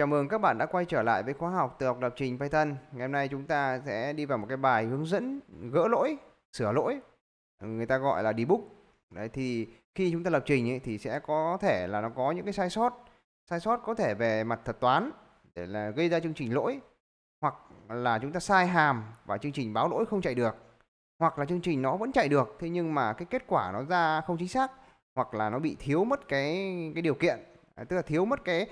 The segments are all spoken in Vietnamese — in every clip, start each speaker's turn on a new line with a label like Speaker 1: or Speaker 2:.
Speaker 1: Chào mừng các bạn đã quay trở lại với khóa học tự học lập trình Python. Ngày hôm nay chúng ta sẽ đi vào một cái bài hướng dẫn gỡ lỗi, sửa lỗi. Người ta gọi là debug. Đấy thì khi chúng ta lập trình ấy, thì sẽ có thể là nó có những cái sai sót. Sai sót có thể về mặt thuật toán để là gây ra chương trình lỗi hoặc là chúng ta sai hàm và chương trình báo lỗi không chạy được hoặc là chương trình nó vẫn chạy được thế nhưng mà cái kết quả nó ra không chính xác hoặc là nó bị thiếu mất cái cái điều kiện tức là thiếu mất cái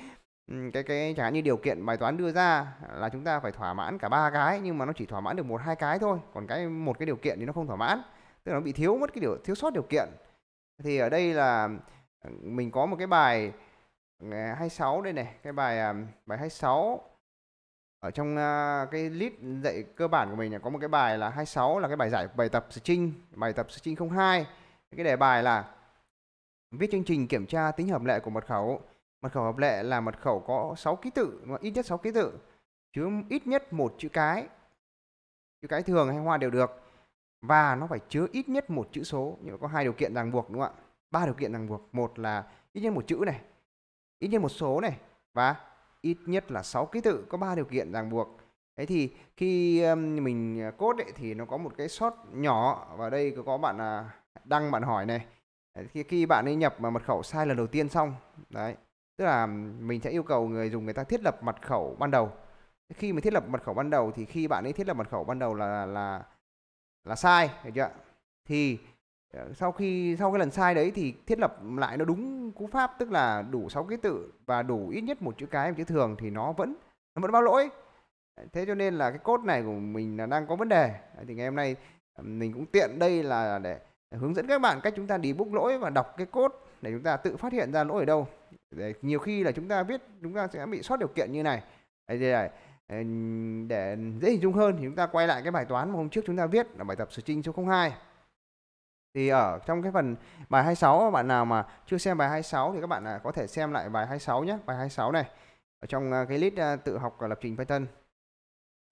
Speaker 1: cái cái chẳng hạn như điều kiện bài toán đưa ra là chúng ta phải thỏa mãn cả ba cái nhưng mà nó chỉ thỏa mãn được một hai cái thôi còn cái một cái điều kiện thì nó không thỏa mãn tức là nó bị thiếu mất cái điều thiếu sót điều kiện thì ở đây là ờ, mình có một cái bài 26 ờ, đây này cái bài ờ, bài 26 ở trong cái list dạy cơ bản của mình có một cái bài là 26 là cái bài giải bài tập string bài tập string 02 cái đề bài là viết chương trình kiểm tra tính hợp lệ của mật khẩu Mật khẩu hợp lệ là mật khẩu có 6 ký tự, ít nhất 6 ký tự, chứa ít nhất một chữ cái. Chữ cái thường hay hoa đều được và nó phải chứa ít nhất một chữ số, nhưng có hai điều kiện ràng buộc đúng không ạ? Ba điều kiện ràng buộc, một là ít nhất một chữ này, ít nhất một số này và ít nhất là 6 ký tự, có ba điều kiện ràng buộc. Thế thì khi mình à, cốt ấy, thì nó có một cái sót nhỏ và đây có bạn à, đăng bạn hỏi này. Khi, khi bạn ấy nhập mà mật khẩu sai lần đầu tiên xong, đấy tức là mình sẽ yêu cầu người dùng người ta thiết lập mật khẩu ban đầu khi mình thiết lập mật khẩu ban đầu thì khi bạn ấy thiết lập mật khẩu ban đầu là là là sai hiểu chưa thì ờ, sau khi sau cái lần sai đấy thì thiết lập lại nó đúng cú pháp tức là đủ 6 ký tự và đủ ít nhất một chữ cái một chữ thường thì nó vẫn nó vẫn báo lỗi thế cho nên là cái cốt này của mình là đang có vấn đề thì ngày hôm nay ờ, mình cũng tiện đây là để hướng dẫn các bạn cách chúng ta đi búc lỗi và đọc cái cốt để chúng ta tự phát hiện ra lỗi ở đâu Đấy, nhiều khi là chúng ta viết chúng ta sẽ bị sót điều kiện như này Đấy, để, ờ, để dễ hình dung hơn thì chúng ta quay lại cái bài toán mà hôm trước chúng ta viết là bài tập sử trinh số 02 thì ở trong cái phần bài 26 bạn nào mà chưa xem bài 26 thì các bạn à, có thể xem lại bài 26 nhé bài 26 này ở trong à, cái list à, tự học lập trình Python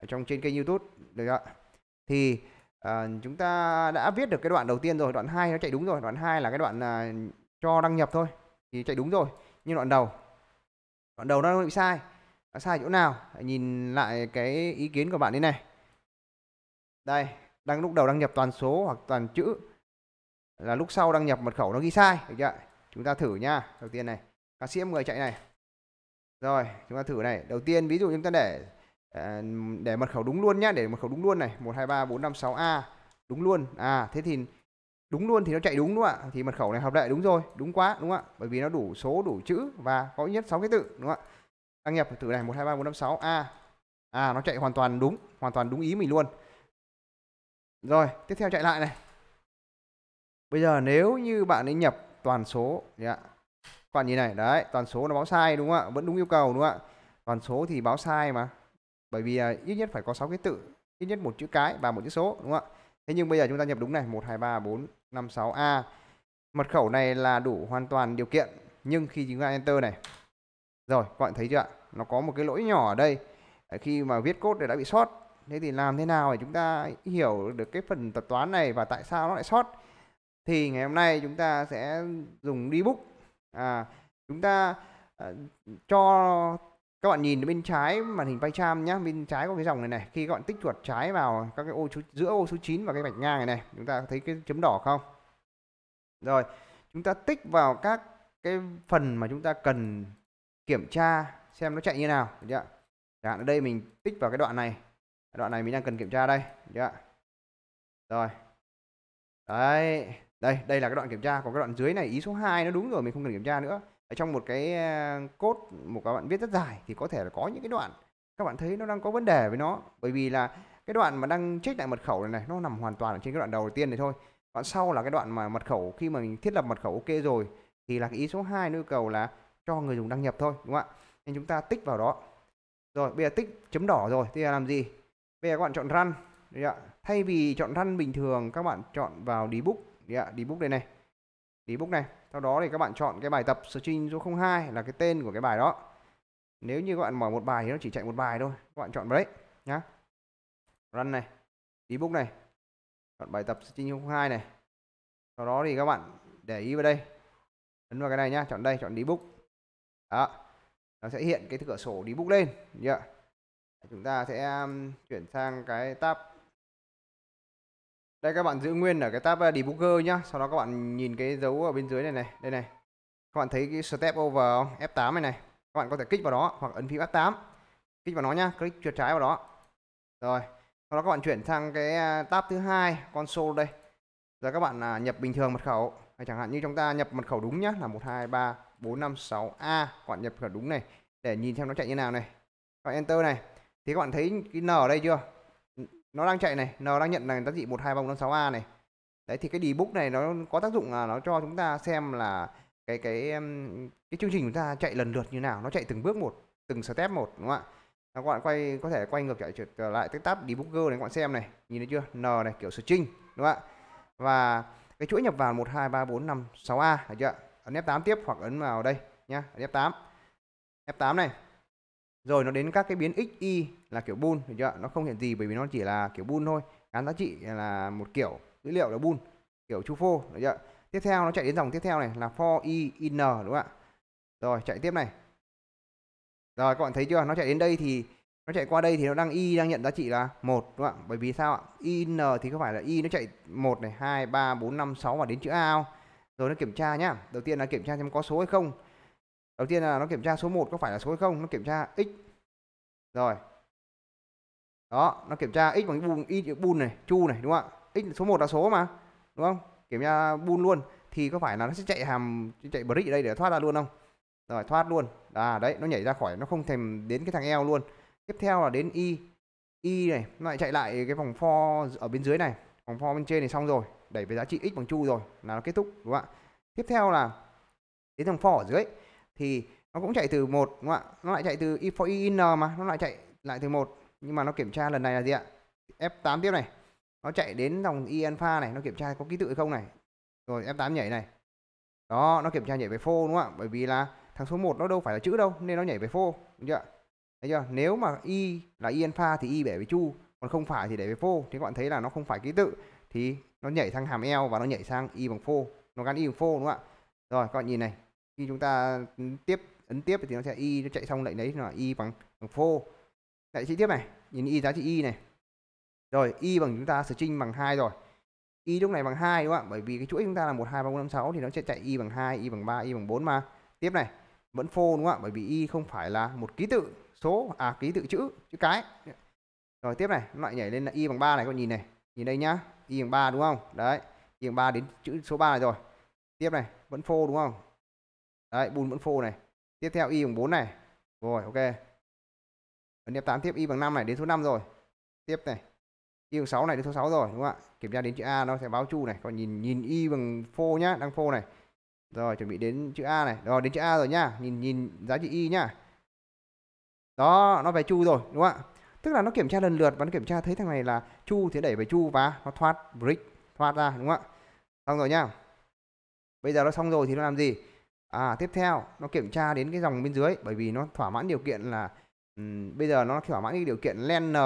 Speaker 1: ở trong trên kênh YouTube được ạ thì uh, chúng ta đã viết được cái đoạn đầu tiên rồi đoạn 2 nó chạy đúng rồi đoạn 2 là cái đoạn uh, cho đăng nhập thôi thì chạy đúng rồi như đoạn đầu đoạn đầu nó bị sai nó sai chỗ nào nhìn lại cái ý kiến của bạn thế này đây đang lúc đầu đăng nhập toàn số hoặc toàn chữ là lúc sau đăng nhập mật khẩu nó ghi sai được chưa chúng ta thử nha đầu tiên này ca sĩ người chạy này rồi chúng ta thử này đầu tiên ví dụ chúng ta để ờ, để mật khẩu đúng luôn nhá để mật khẩu đúng luôn này một hai ba bốn năm sáu a đúng luôn à thế thì đúng luôn thì nó chạy đúng đúng không ạ thì mật khẩu này hợp lệ đúng rồi đúng quá đúng không ạ bởi vì nó đủ số đủ chữ và có ít nhất 6 cái tự đúng không ạ đăng nhập từ này một hai ba bốn năm sáu a à nó chạy hoàn toàn đúng hoàn toàn đúng ý mình luôn rồi tiếp theo chạy lại này bây giờ nếu như bạn ấy nhập toàn số yeah. các bạn nhìn này đấy toàn số nó báo sai đúng không ạ vẫn đúng yêu cầu đúng không ạ toàn số thì báo sai mà bởi vì à, ít nhất phải có 6 cái tự ít nhất một chữ cái và một chữ số đúng không ạ Thế nhưng bây giờ chúng ta nhập đúng này 1 2 3 4 5 6 A. Mật khẩu này là đủ hoàn toàn điều kiện nhưng khi chúng ta enter này. Rồi, các bạn thấy chưa ạ? Nó có một cái lỗi nhỏ ở đây. Khi mà viết code thì đã bị sót. Thế thì làm thế nào để chúng ta hiểu được cái phần tập toán này và tại sao nó lại sót? Thì ngày hôm nay chúng ta sẽ dùng debug. À chúng ta uh, cho các bạn nhìn bên trái màn hình PyCharm nhá bên trái có cái dòng này này khi các bạn tích chuột trái vào các cái ô số, giữa ô số 9 và cái vạch ngang này này chúng ta thấy cái chấm đỏ không rồi chúng ta tích vào các cái phần mà chúng ta cần kiểm tra xem nó chạy như nào được chưa chẳng dạ, ở đây mình tích vào cái đoạn này đoạn này mình đang cần kiểm tra đây chưa rồi đấy đây đây là cái đoạn kiểm tra còn cái đoạn dưới này ý số 2 nó đúng rồi mình không cần kiểm tra nữa ở trong một cái cốt một các bạn viết rất dài thì có thể là có những cái đoạn các bạn thấy nó đang có vấn đề với nó bởi vì là cái đoạn mà đang check lại mật khẩu này này nó nằm hoàn toàn ở trên cái đoạn đầu, đầu tiên này thôi đoạn sau là cái đoạn mà mật khẩu khi mà mình thiết lập mật khẩu ok rồi thì là cái ý số 2 nó yêu cầu là cho người dùng đăng nhập thôi đúng không ạ nên chúng ta tích vào đó rồi bây giờ tích chấm đỏ rồi thì là làm gì bây giờ các bạn chọn run thay vì chọn run bình thường các bạn chọn vào debug debug đây này debug này sau đó thì các bạn chọn cái bài tập string số 02 là cái tên của cái bài đó nếu như các bạn mở một bài thì nó chỉ chạy một bài thôi các bạn chọn break nhá run này debug này chọn bài tập string 02 này sau đó thì các bạn để ý vào đây ấn vào cái này nhá chọn đây chọn debug đó nó sẽ hiện cái cửa sổ debug lên yeah. chúng ta sẽ um, chuyển sang cái tab đây các bạn giữ nguyên ở cái tab ờ, debugger nhá sau đó các bạn nhìn cái dấu ở bên dưới này này đây này các bạn thấy cái step over không? F8 này này các bạn có thể kích vào đó hoặc ấn phím F8 kích vào nó nhá click chuột trái vào đó rồi sau đó các bạn chuyển sang cái ờ, tab thứ hai console đây giờ các bạn à, nhập bình thường mật khẩu hay chẳng hạn như chúng ta nhập mật khẩu đúng nhá là 1 2 3 4 5 6 A các bạn nhập mật khẩu đúng này để nhìn xem nó chạy như nào này các bạn enter này thì các bạn thấy cái n ở đây chưa nó đang chạy này nó đang nhận là giá trị một hai ba bốn sáu a này đấy thì cái debug này nó có tác dụng là nó cho chúng ta xem là cái cái cái chương trình chúng ta chạy lần lượt như nào nó chạy từng bước một từng step một đúng không ạ các bạn quay có thể quay ngược lại trở lại cái tab debugger này các bạn xem này nhìn thấy chưa n này kiểu string đúng không ạ và cái chuỗi nhập vào một hai ba bốn năm sáu a được chưa ấn F8 tiếp hoặc ấn vào đây nhá ấn F8 F8 này rồi nó đến các cái biến x y là kiểu bool được chưa nó không hiện gì bởi vì nó chỉ là kiểu bool thôi gắn giá trị là một kiểu dữ liệu là bool kiểu chu phô được chưa tiếp theo nó chạy đến dòng tiếp theo này là for y in n đúng không ạ rồi chạy tiếp này rồi các bạn thấy chưa nó chạy đến đây thì nó chạy qua đây thì nó đang y đang nhận giá trị là một đúng không ạ bởi vì sao ạ y n thì có phải là y nó chạy một này hai ba bốn năm sáu và đến chữ a không? rồi nó kiểm tra nhá đầu tiên là kiểm tra xem có số hay không đầu tiên là nó kiểm tra số 1 có phải là số hay không nó kiểm tra x rồi đó nó kiểm tra x bằng bùn y bùn này chu này đúng không ạ x số 1 là số mà đúng không kiểm tra bùn luôn thì có phải là nó sẽ chạy hàm chạy break ở đây để thoát ra luôn không rồi thoát luôn à đấy nó nhảy ra khỏi nó không thèm đến cái thằng eo luôn tiếp theo là đến y y này nó lại chạy lại cái vòng for ở bên dưới này vòng for bên trên này xong rồi đẩy về giá trị x bằng chu rồi là nó kết thúc đúng không ạ tiếp theo là đến thằng for ở dưới thì nó cũng chạy từ một đúng không ạ nó lại chạy từ i for in mà nó lại chạy lại từ một nhưng mà nó kiểm tra lần này là gì ạ f8 tiếp này nó chạy đến dòng i alpha này nó kiểm tra có ký tự hay không này rồi f8 nhảy này đó nó kiểm tra nhảy về phô đúng không ạ bởi vì là thằng số 1 nó đâu phải là chữ đâu nên nó nhảy về phô đúng chưa thấy chưa nếu mà y là y alpha thì y để về chu còn không phải thì để về phô thì các bạn thấy là nó không phải ký tự thì nó nhảy sang hàm eo và nó nhảy sang y bằng phô nó gắn y bằng phô đúng không ạ rồi các bạn nhìn này khi chúng ta ừ, tiếp ấn tiếp thì nó sẽ y nó chạy xong lệnh đấy là y bằng bằng phô lại chi tiếp này nhìn y giá trị y này rồi y bằng chúng ta string bằng hai rồi y lúc này bằng hai đúng không ạ bởi vì cái chuỗi chúng ta là một hai ba bốn năm sáu thì nó sẽ chạy y bằng hai y bằng ba y bằng bốn mà tiếp này vẫn phô đúng không ạ bởi vì y không phải là một ký tự số à ký tự chữ chữ cái rồi tiếp này nó lại nhảy lên là y bằng ba này con nhìn này nhìn đây nhá y bằng ba đúng không đấy y bằng ba đến chữ số 3 này rồi tiếp này vẫn phô đúng không đấy bùn vẫn phô này tiếp theo y bằng 4 này rồi ok ấn F8 tiếp y bằng 5 này đến số 5 rồi tiếp này y bằng 6 này đến số 6 rồi đúng không ạ kiểm tra đến chữ A nó sẽ báo chu này còn nhìn nhìn y bằng phô nhá đang phô này rồi chuẩn bị đến chữ A này rồi đến chữ A rồi nhá nhìn nhìn giá trị y nhá đó nó về chu rồi đúng không ạ tức là nó kiểm tra lần lượt và nó kiểm tra thấy thằng này là chu thì đẩy về chu và nó thoát break thoát ra đúng không ạ xong rồi nhá bây giờ nó xong rồi thì nó làm gì à tiếp theo nó kiểm tra đến cái dòng bên dưới bởi vì nó thỏa mãn điều kiện là um, bây giờ nó thỏa mãn cái điều kiện len n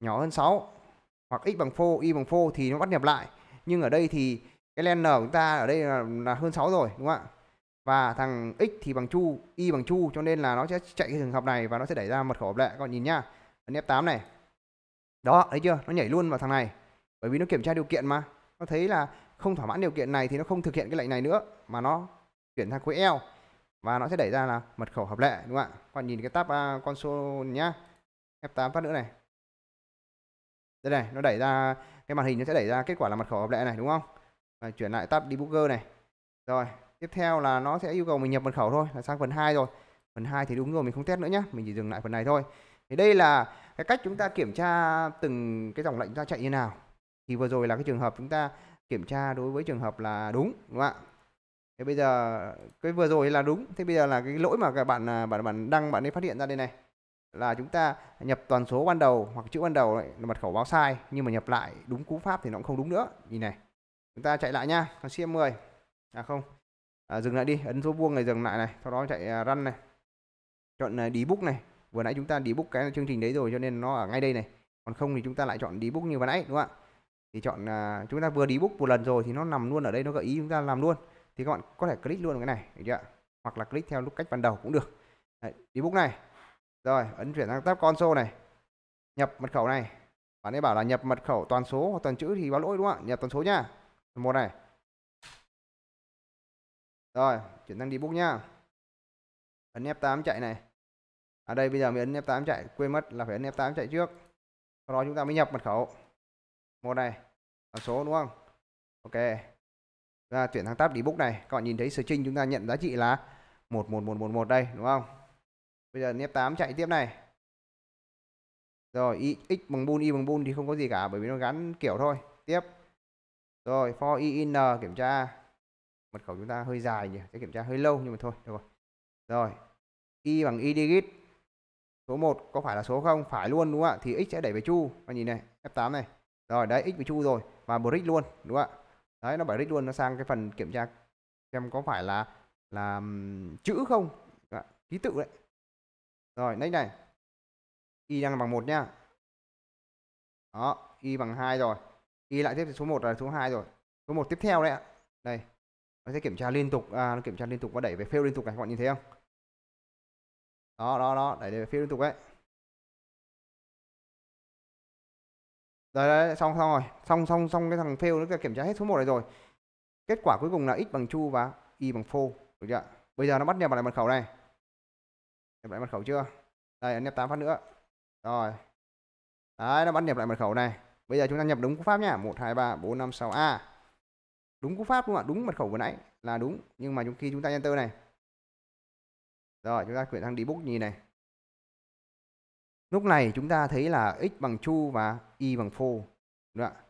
Speaker 1: nhỏ hơn 6 hoặc x bằng phô y bằng phô thì nó bắt nhập lại nhưng ở đây thì cái len n của chúng ta ở đây là, là hơn 6 rồi đúng không ạ và thằng x thì bằng chu y bằng chu cho nên là nó sẽ chạy cái trường hợp này và nó sẽ đẩy ra mật khẩu hợp lệ các bạn nhìn nhá ấn F8 này đó thấy chưa nó nhảy luôn vào thằng này bởi vì nó kiểm tra điều kiện mà nó thấy là không thỏa mãn điều kiện này thì nó không thực hiện cái lệnh này nữa mà nó chuyển sang khối L và nó sẽ đẩy ra là mật khẩu hợp lệ đúng không ạ còn nhìn cái tab uh, à, console nhá F8 phát nữa này đây này nó đẩy ra cái màn hình nó sẽ đẩy ra kết quả là mật khẩu hợp lệ này đúng không và chuyển lại tab debugger này rồi tiếp theo là nó sẽ yêu cầu mình nhập mật khẩu thôi là sang phần 2 rồi phần 2 thì đúng rồi mình không test nữa nhá mình chỉ dừng lại phần này thôi thì đây là cái cách chúng ta kiểm tra từng cái dòng lệnh chúng chạy như nào thì vừa rồi là cái trường hợp chúng ta kiểm tra đối với trường hợp là đúng đúng không ạ thế bây giờ cái vừa rồi là đúng thế bây giờ là cái lỗi mà các bạn à, bạn bạn đăng bạn ấy phát hiện ra đây này là chúng ta nhập toàn số ban đầu hoặc chữ ban đầu là mật khẩu báo sai nhưng mà nhập lại đúng cú pháp thì nó cũng không đúng nữa nhìn này chúng ta chạy lại nha con cm 10 à không à, dừng lại đi ấn số vuông này dừng lại này sau đó chạy à, run này chọn đi à, book này vừa nãy chúng ta đi book cái chương trình đấy rồi cho nên nó ở ngay đây này còn không thì chúng ta lại chọn đi book như vừa nãy đúng không ạ thì chọn uh, chúng ta vừa đi book một lần rồi thì nó nằm luôn ở đây nó gợi ý chúng ta làm luôn thì các bạn có thể click luôn cái này chưa? hoặc là click theo lúc cách ban đầu cũng được đi book này rồi ấn chuyển sang tab console này nhập mật khẩu này bạn ấy bảo là nhập mật khẩu toàn số hoặc toàn chữ thì báo lỗi đúng không ạ nhập toàn số nhá một này rồi chuyển sang đi book nha ấn F8 chạy này ở à đây bây giờ mình ấn F8 chạy quên mất là phải ấn F8 chạy trước sau đó chúng ta mới nhập mật khẩu một này là số đúng không ok ra chuyển sang tab debug này các bạn nhìn thấy string chúng ta nhận giá trị là một một một một một đây đúng không bây giờ nếp 8 chạy tiếp này rồi y, x bằng bool y bằng bool thì không có gì cả bởi vì nó gắn kiểu thôi tiếp rồi for y in kiểm tra mật khẩu chúng ta hơi dài nhỉ sẽ kiểm tra hơi lâu nhưng mà thôi được rồi rồi y bằng y digit số 1 có phải là số không phải luôn đúng không ạ thì x sẽ đẩy về chu và nhìn này f8 này rồi đấy x bị chu rồi và brick luôn đúng không ạ đấy nó bảo brick luôn nó sang cái phần kiểm tra xem có phải là là chữ không ký tự đấy rồi next này y đang bằng một nha đó y bằng hai rồi y lại tiếp số 1 là số 2 rồi số 1 tiếp theo đấy ạ đây nó sẽ kiểm tra liên tục à, nó kiểm tra liên tục và đẩy về fail liên tục này các bạn nhìn thấy không đó đó đó đẩy về fail liên tục đấy Đấy, đấy xong xong rồi xong xong xong cái thằng fail nó kiểm tra hết số 1 này rồi kết quả cuối cùng là x bằng chu và y bằng phô được chưa bây giờ nó bắt nhập lại mật khẩu này nhập lại mật khẩu chưa đây ấn nhập 8 phát nữa rồi đấy nó bắt nhập lại mật khẩu này bây giờ chúng ta nhập đúng cú pháp nhá một hai ba bốn năm sáu a đúng cú pháp đúng không ạ đúng mật khẩu vừa nãy là đúng nhưng mà khi chúng ta enter này rồi chúng ta chuyển sang debug nhìn này Lúc này chúng ta thấy là x bằng chu và y bằng phô. Đúng không ạ?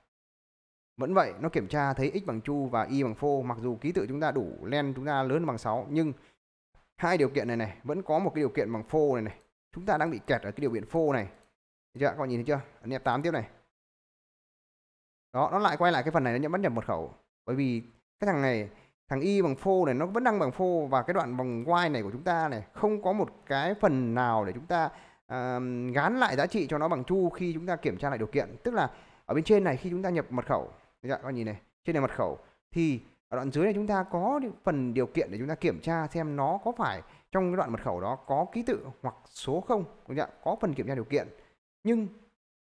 Speaker 1: Vẫn vậy, nó kiểm tra thấy x bằng chu và y bằng phô, mặc dù ký tự chúng ta đủ len chúng ta lớn bằng 6 nhưng hai điều kiện này này vẫn có một cái điều kiện bằng phô này này. Chúng ta đang bị kẹt ở cái điều kiện phô này. Được chưa Các bạn nhìn thấy chưa? Ấn nhập 8 tiếp này. Đó, nó lại quay lại cái phần này nó nhận bắt nhập mật khẩu. Bởi vì cái thằng này thằng y bằng phô này nó vẫn đang bằng phô và cái đoạn bằng y này của chúng ta này không có một cái phần nào để chúng ta à, gán lại giá trị cho nó bằng chu khi chúng ta kiểm tra lại điều kiện tức là ở bên trên này khi chúng ta nhập mật khẩu các bạn nhìn này trên này mật khẩu thì ở đoạn dưới này chúng ta có phần điều kiện để chúng ta kiểm tra xem nó có phải trong cái đoạn mật khẩu đó có ký tự hoặc số không có phần kiểm tra điều kiện nhưng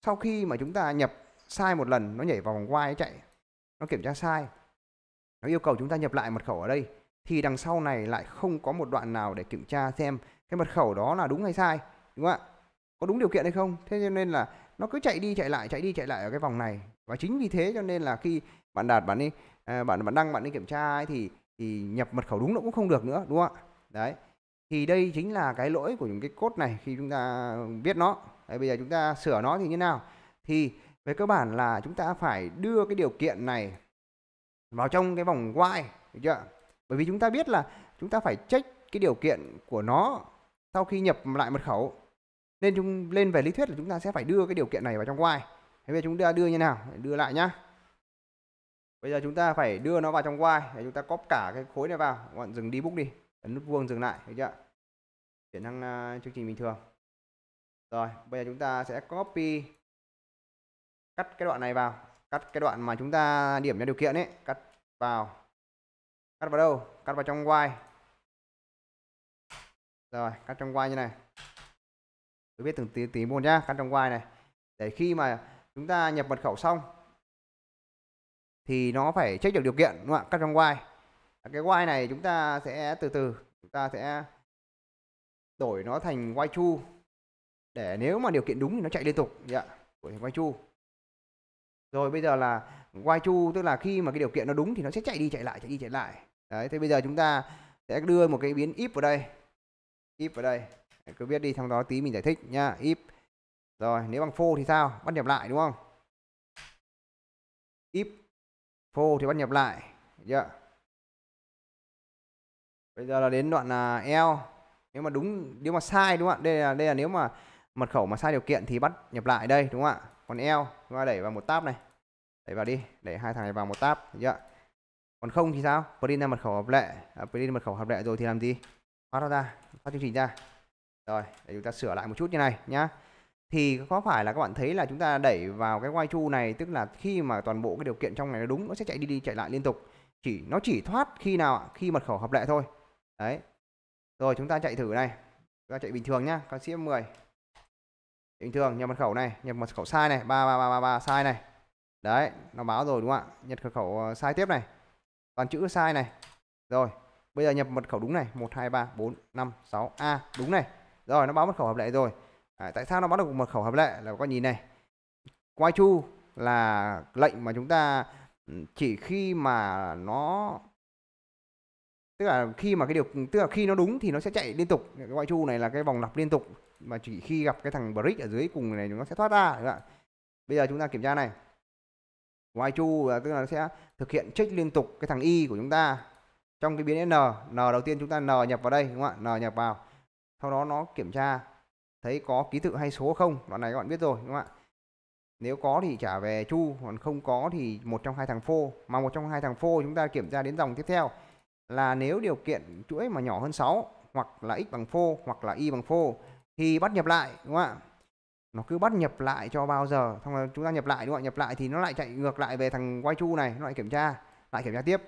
Speaker 1: sau khi mà chúng ta nhập sai một lần nó nhảy vào vòng quay chạy nó kiểm tra sai nó yêu cầu chúng ta nhập lại mật khẩu ở đây thì đằng sau này lại không có một đoạn nào để kiểm tra xem cái mật khẩu đó là đúng hay sai đúng không ạ có đúng điều kiện hay không thế cho nên là nó cứ chạy đi chạy lại chạy đi chạy lại ở cái vòng này và chính vì thế cho nên là khi bạn đạt bạn đi à, bạn bạn đăng bạn đi kiểm tra ấy thì thì nhập mật khẩu đúng nó cũng không được nữa đúng không ạ đấy thì đây chính là cái lỗi của những cái cốt này khi chúng ta viết nó đấy, bây giờ chúng ta sửa nó thì như nào thì về cơ bản là chúng ta phải đưa cái điều kiện này vào trong cái vòng while chưa bởi vì chúng ta biết là chúng ta phải check cái điều kiện của nó sau khi nhập lại mật khẩu nên chúng lên về lý thuyết là chúng ta sẽ phải đưa cái điều kiện này vào trong while thế bây giờ chúng ta đưa như nào đưa lại nhá bây giờ chúng ta phải đưa nó vào trong while để chúng ta cóp cả cái khối này vào bạn dừng đi book đi ấn nút vuông dừng lại được chưa chuyển sang à, chương trình bình thường rồi bây giờ chúng ta sẽ copy cắt cái đoạn này vào cắt cái đoạn mà chúng ta điểm cho điều kiện ấy cắt vào cắt vào đâu cắt vào trong while rồi cắt trong while như này tôi biết từng tí tí một nhá căn trong ngoài này để khi mà chúng ta nhập mật khẩu xong thì nó phải check được điều kiện đúng không ạ căn trong ngoài cái while này chúng ta sẽ từ từ chúng ta sẽ đổi nó thành while chu để nếu mà điều kiện đúng thì nó chạy liên tục dạ yeah. đổi thành while chu rồi bây giờ là while chu tức là khi mà cái điều kiện nó đúng thì nó sẽ chạy đi chạy lại chạy đi chạy lại đấy thế bây giờ chúng ta sẽ đưa một cái biến if vào đây if vào đây cứ biết đi xong đó tí mình giải thích nha if rồi nếu bằng phô thì sao bắt nhập lại đúng không if phô thì bắt nhập lại chưa yeah. bây giờ là đến đoạn là eo nếu mà đúng nếu mà sai đúng không ạ đây là đây là nếu mà mật khẩu mà sai điều kiện thì bắt nhập lại đây đúng không ạ còn eo chúng ta đẩy vào một tab này đẩy vào đi để hai thằng này vào một tab chưa còn không thì sao print ra mật khẩu hợp lệ à, print mật khẩu hợp lệ rồi thì làm gì thoát ra thoát chương trình ra rồi, để chúng ta sửa lại một chút như này nhá. Thì có phải là các bạn thấy là chúng ta đẩy vào cái quay chu này tức là khi mà toàn bộ cái điều kiện trong này nó đúng nó sẽ chạy đi đi chạy lại liên tục. Chỉ nó chỉ thoát khi nào Khi mật khẩu hợp lệ thôi. Đấy. Rồi chúng ta chạy thử này. Chúng ta chạy bình thường nhá, con sim 10. Bình thường nhập mật khẩu này, nhập mật khẩu sai này, ba ba ba ba ba sai này. Đấy, nó báo rồi đúng không ạ? Nhập mật khẩu ờ, sai tiếp này. Toàn chữ sai này. Rồi, bây giờ nhập mật khẩu đúng này, một hai ba bốn năm sáu a à, đúng này rồi nó báo mật khẩu hợp lệ rồi à, tại sao nó báo được mật khẩu hợp lệ là các nhìn này quay chu là lệnh mà chúng ta ừ, chỉ khi mà nó tức là khi mà cái điều tức là khi nó đúng thì nó sẽ chạy liên tục cái quay chu này là cái vòng lặp liên tục mà chỉ khi gặp cái thằng brick ở dưới cùng này nó sẽ thoát ra các bạn bây giờ chúng ta kiểm tra này quay chu là tức là nó sẽ thực hiện check liên tục cái thằng y của chúng ta trong cái biến n n đầu tiên chúng ta n nhập vào đây đúng không ạ n nhập vào sau đó nó kiểm tra thấy có ký tự hay số không đoạn này các bạn biết rồi đúng không ạ nếu có thì trả về chu còn không có thì một trong hai thằng phô mà một trong hai thằng phô chúng ta kiểm tra đến dòng tiếp theo là nếu điều kiện chuỗi mà nhỏ hơn 6 hoặc là x bằng phô hoặc là y bằng phô thì bắt nhập lại đúng không ạ nó cứ bắt nhập lại cho bao giờ xong rồi chúng ta nhập lại đúng không ạ nhập lại thì nó lại chạy ngược lại về thằng quay chu này nó lại kiểm tra lại kiểm tra tiếp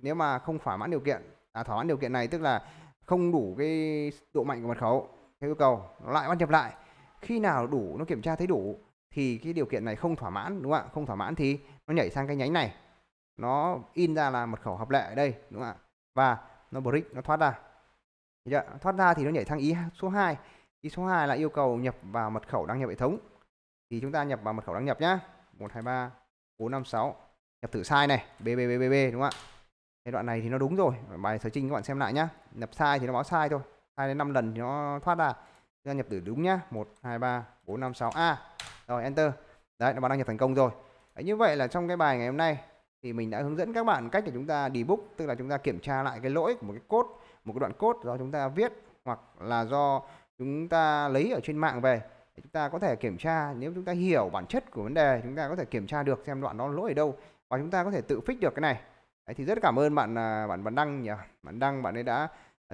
Speaker 1: nếu mà không thỏa mãn điều kiện à, thỏa mãn điều kiện này tức là không đủ cái độ mạnh của mật khẩu theo yêu cầu nó lại bắt nhập lại khi nào đủ nó kiểm tra thấy đủ thì cái điều kiện này không thỏa mãn đúng không ạ không thỏa mãn thì nó nhảy sang cái nhánh này nó in ra là mật khẩu hợp lệ ở đây đúng không ạ và nó break nó thoát ra chưa? thoát ra thì nó nhảy sang ý số 2 ý số 2 là yêu cầu nhập vào mật khẩu đăng nhập hệ thống thì chúng ta nhập vào mật khẩu đăng nhập nhá 123 456 nhập thử sai này bbbb đúng không ạ cái đoạn này thì nó đúng rồi bài sở trình các bạn xem lại nhá nhập sai thì nó báo sai thôi hai đến 5 lần thì nó thoát ra ra nhập từ đúng nhá 1 2 3 4 5 6 a rồi enter đấy nó đang nhập thành công rồi đấy, như vậy là trong cái bài ngày hôm nay thì mình đã hướng dẫn các bạn cách để chúng ta debug tức là chúng ta kiểm tra lại cái lỗi của một cái cốt một cái đoạn cốt do chúng ta viết hoặc là do chúng ta lấy ở trên mạng về chúng ta có thể kiểm tra nếu chúng ta hiểu bản chất của vấn đề chúng ta có thể kiểm tra được xem đoạn đó lỗi ở đâu và chúng ta có thể tự fix được cái này Đấy, thì rất cảm ơn bạn à, bạn bạn đăng nhỉ bạn đăng bạn ấy đã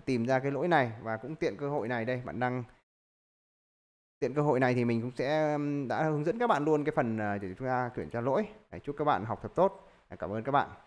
Speaker 1: tìm ra cái lỗi này và cũng tiện cơ hội này đây bạn đăng tiện cơ hội này thì mình cũng sẽ đã hướng dẫn các bạn luôn cái phần à, để chúng ta chuyển tra lỗi Đấy, chúc các bạn học thật tốt cảm ơn các bạn